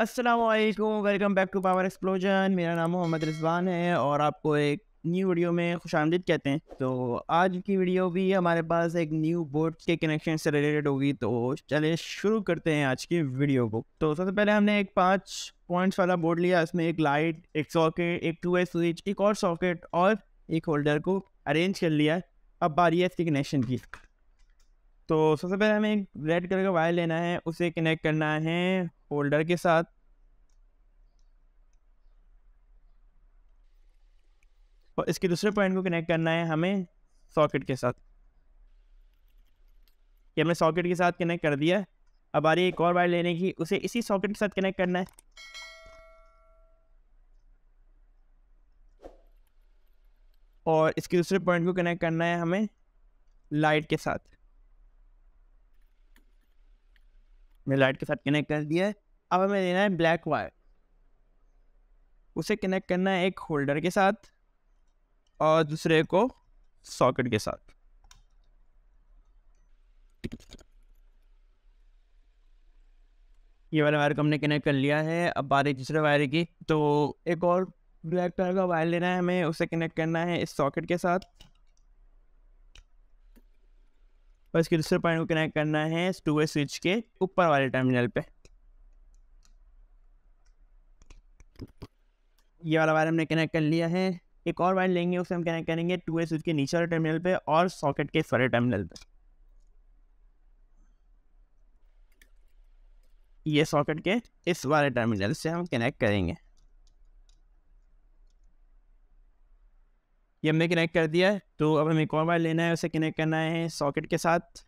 अस्सलाम वालेकुम welcome back to power explosion मेरा नाम मोहम्मद रिजवान है और आपको एक न्यू वीडियो में खुश आमदीद कहते हैं तो आज की वीडियो भी हमारे पास एक न्यू बोर्ड के कनेक्शन से रिलेटेड होगी तो चले शुरू करते हैं आज की वीडियो को तो सबसे पहले हमने एक पाँच पॉइंट्स वाला बोर्ड लिया इसमें एक लाइट एक सॉकेट एक टू एस स्विच एक और सॉकेट और एक होल्डर को अरेंज कर लिया अब बारी है इसके कनेक्शन की तो सबसे पहले हमें एक रेड कलर का वायर लेना है उसे कनेक्ट करना है होल्डर के साथ और इसके दूसरे पॉइंट को कनेक्ट करना है हमें सॉकेट के साथ ये हमने सॉकेट के साथ कनेक्ट कर दिया अब आ रही एक और वायर लेने की उसे इसी सॉकेट के साथ कनेक्ट करना है और इसके दूसरे पॉइंट को कनेक्ट करना है हमें लाइट के साथ हमने लाइट के साथ कनेक्ट कर दिया है अब हमें लेना है ब्लैक वायर उसे कनेक्ट करना है एक होल्डर के साथ और दूसरे को सॉकेट के साथ ये वाला वायर को हमने कनेक्ट कर लिया है अब बात है दूसरे वायर की तो एक और ब्लैक कलर का वायर लेना है हमें उसे कनेक्ट करना है इस सॉकेट के साथ और इसके दूसरे पॉइंट को कनेक्ट करना है टू वे स्विच के ऊपर वाले टर्मिनल पे ये वाला वायर हमने कनेक्ट कर लिया है एक और वायर लेंगे उसे हम कनेक्ट करेंगे टू वे स्विच के नीचे वाले टर्मिनल पे और सॉकेट के सारे टर्मिनल पे ये सॉकेट के इस वाले टर्मिनल से हम कनेक्ट करेंगे ये हमने कनेक्ट कर दिया है तो अब हमें एक और वायर लेना है उसे कनेक्ट करना है सॉकेट के साथ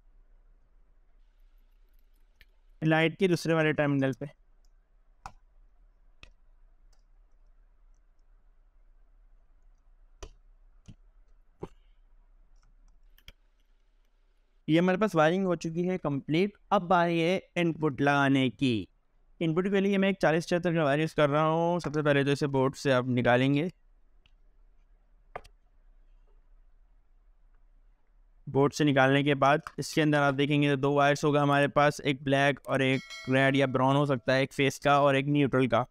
लाइट के दूसरे वाले टर्मिनल पे ये हमारे पास वायरिंग हो चुकी है कंप्लीट अब बारी है इनपुट लगाने की इनपुट के लिए मैं एक चालीस चार तक वायर यूज़ कर रहा हूँ सबसे पहले तो इसे बोर्ड से आप निकालेंगे बोर्ड से निकालने के बाद इसके अंदर आप देखेंगे तो दो वायर्स होगा हमारे पास एक ब्लैक और एक रेड या ब्राउन हो सकता है एक फेस का और एक न्यूट्रल का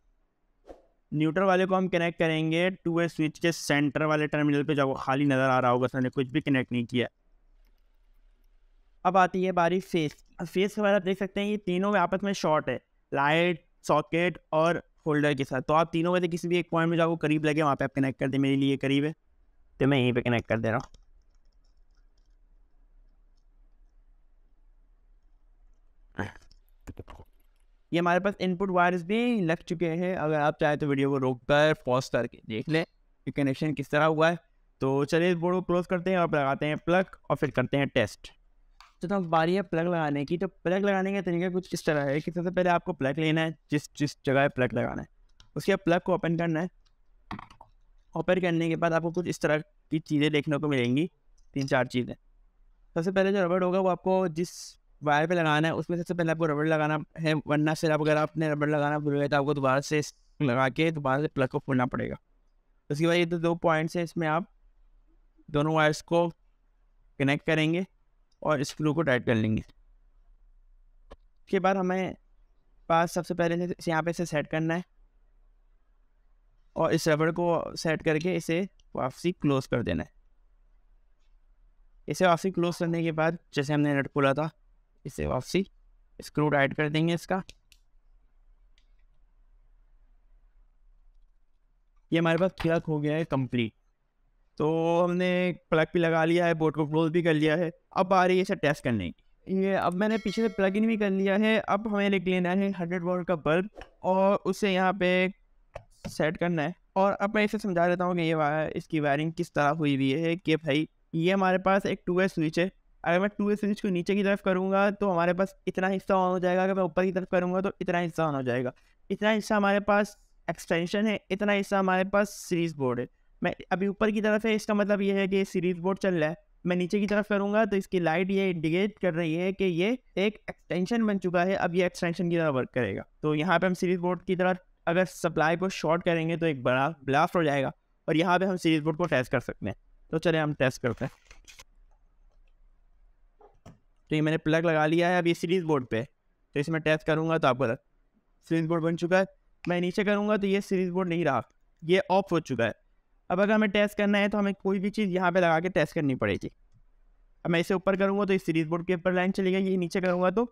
न्यूट्रल वाले को हम कनेक्ट करेंगे टू वे स्विच के सेंटर वाले टर्मिनल पे वो खाली नज़र आ रहा होगा उसने कुछ भी कनेक्ट नहीं किया अब आती है बारी फेस फेस के बाद आप देख सकते हैं ये तीनों में आपस में शॉर्ट है लाइट सॉकेट और होल्डर के साथ तो आप तीनों में से किसी भी एक पॉइंट में जाओ करीब लगे वहाँ पे आप कनेक्ट कर दें मेरे लिए करीब है तो मैं यहीं पे कनेक्ट कर दे रहा हूँ ये हमारे पास इनपुट वायरस भी लग चुके हैं अगर आप चाहें तो वीडियो को रोक कर पॉज करके देख लें कि कनेक्शन किस तरह हुआ है तो चलिए बोर्ड को क्लोज करते हैं और लगाते हैं प्लग और फिर करते हैं टेस्ट तो हम बारी है प्लग लगाने की तो प्लग लगाने का तरीका कुछ इस तरह है कि सबसे पहले आपको प्लग लेना है जिस जिस जगह प्लग लगाना है उसके बाद प्लग को ओपन करना है ओपन करने के बाद आपको कुछ इस तरह की चीज़ें देखने को मिलेंगी तीन चार चीज़ें सबसे पहले जो रबड़ होगा वो आपको जिस वायर पे लगाना है उसमें सबसे पहले आपको रबड़ लगाना है वरना फिर आप अगर आपने रबड़ लगाना भूल गया तो आपको दोबारा से लगा के दोबारा से प्लग को खोलना पड़ेगा उसके बाद ये तो दो पॉइंट्स हैं इसमें आप दोनों वायर्स को कनेक्ट करेंगे और स्क्रू को टाइट कर लेंगे उसके बाद हमें पास सबसे पहले इसे यहाँ पे इसे सेट करना है और इस रबड़ को सेट करके इसे वापसी क्लोज़ कर देना है इसे वापसी क्लोज़ करने के बाद जैसे हमने नट खोला था इसे वापसी स्क्रू टाइट कर देंगे इसका ये हमारे पास प्लग हो गया है कंप्लीट तो हमने प्लग भी लगा लिया है बोर्ड को क्लोज भी कर लिया है अब आ रही है इसे टेस्ट करने की ये अब मैंने पीछे से प्लग इन भी कर लिया है अब हमें लिख लेना है हंड्रेड वोल्ट का बल्ब और उसे यहाँ पे सेट करना है और अब मैं इसे समझा देता हूँ कि ये वायर इसकी वायरिंग किस तरह हुई हुई है कि भाई ये हमारे पास एक टू वे स्विच है अगर मैं टू ए सीरीज को नीचे की तरफ करूँगा तो हमारे पास इतना हिस्सा ऑन हो जाएगा अगर मैं ऊपर की तरफ करूँगा तो इतना हिस्सा ऑन हो जाएगा इतना हिस्सा हमारे पास एक्सटेंशन है इतना हिस्सा हमारे पास सीरीज बोर्ड है मैं अभी ऊपर की तरफ है इसका मतलब ये है कि सीरीज बोर्ड चल रहा है मैं नीचे की तरफ करूँगा तो इसकी लाइट ये इंडिकेट कर रही है कि ये एक एक्सटेंशन बन चुका है अब ये एक्सटेंशन की तरह वर्क करेगा तो यहाँ पे हम सीरीज बोर्ड की तरह अगर सप्लाई को शॉर्ट करेंगे तो एक बड़ा ब्लास्ट हो जाएगा और यहाँ पे हम सीरीज बोर्ड को टेस्ट कर सकते हैं तो चले हम टेस्ट करते हैं तो ये मैंने प्लग लगा लिया है अब ये सीरीज बोर्ड पे तो इसमें टेस्ट करूँगा तो आपको सीरीज बोर्ड बन चुका है मैं नीचे करूँगा तो ये सीरीज बोर्ड नहीं रहा ये ऑफ हो चुका है अब अगर हमें टेस्ट करना है तो हमें कोई भी चीज़ यहाँ पर लगा के टेस्ट करनी पड़ेगी अब मैं इसे ऊपर करूँगा तो इस सीरीज बोर्ड के ऊपर लाइन चली गई ये नीचे करूँगा तो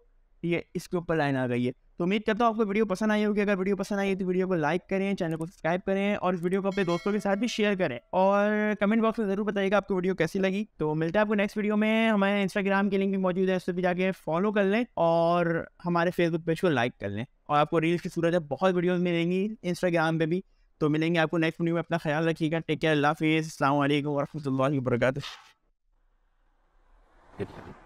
ये इसके ऊपर लाइन आ गई है तो उम्मीद करता हूँ आपको वीडियो पसंद आई होगी अगर वीडियो पसंद आई तो वीडियो को लाइक करें चैनल को सब्सक्राइब करें और इस वीडियो को अपने दोस्तों के साथ भी शेयर करें और कमेंट बॉक्स में ज़रूर बताइएगा आपको वीडियो कैसी लगी तो मिलता है आपको नेक्स्ट वीडियो में हमारे इंस्टाग्राम की लिंक भी मौजूद है उससे भी जाके फॉलो कर लें और हमारे फेसबुक पेज को लाइक कर लें और आपको रील्स की सूरत है बहुत वीडियोज़ मिलेंगी इंस्टाग्राम पर भी तो मिलेंगे आपको नेक्स्ट वीडियो में अपना ख्याल रखिएगा टेक केयर अल्लाह हाफिज़ अल्लाम वरहमल वर्क